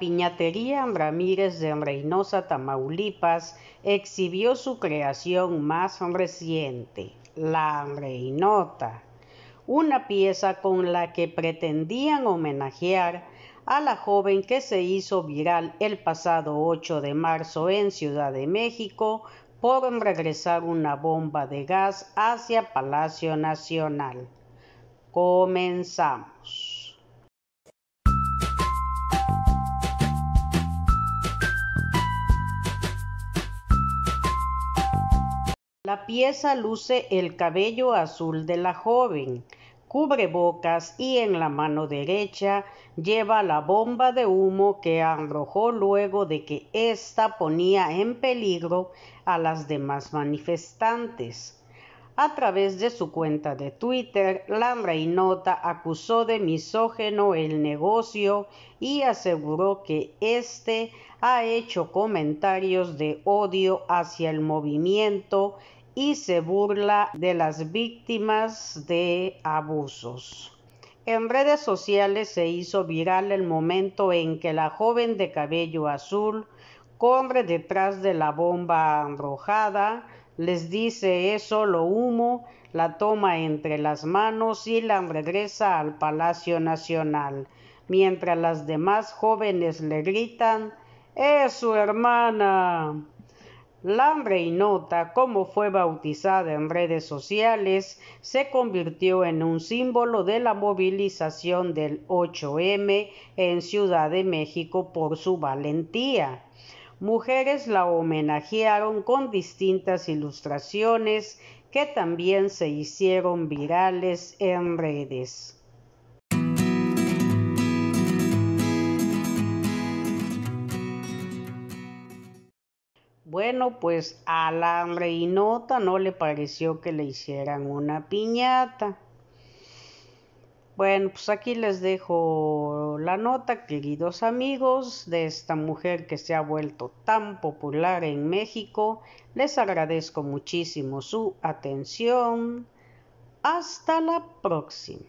Piñatería Ramírez de Reynosa, Tamaulipas, exhibió su creación más reciente, la Reinota, una pieza con la que pretendían homenajear a la joven que se hizo viral el pasado 8 de marzo en Ciudad de México por regresar una bomba de gas hacia Palacio Nacional. Comenzamos. La pieza luce el cabello azul de la joven, cubre bocas y en la mano derecha lleva la bomba de humo que arrojó luego de que ésta ponía en peligro a las demás manifestantes. A través de su cuenta de Twitter, la nota acusó de misógeno el negocio y aseguró que éste ha hecho comentarios de odio hacia el movimiento y se burla de las víctimas de abusos. En redes sociales se hizo viral el momento en que la joven de cabello azul corre detrás de la bomba arrojada les dice es solo humo, la toma entre las manos y la regresa al Palacio Nacional, mientras las demás jóvenes le gritan ¡Es su hermana! La nota como fue bautizada en redes sociales, se convirtió en un símbolo de la movilización del 8M en Ciudad de México por su valentía mujeres la homenajearon con distintas ilustraciones que también se hicieron virales en redes. Bueno, pues a la reinota no le pareció que le hicieran una piñata. Bueno, pues aquí les dejo la nota, queridos amigos, de esta mujer que se ha vuelto tan popular en México. Les agradezco muchísimo su atención. Hasta la próxima.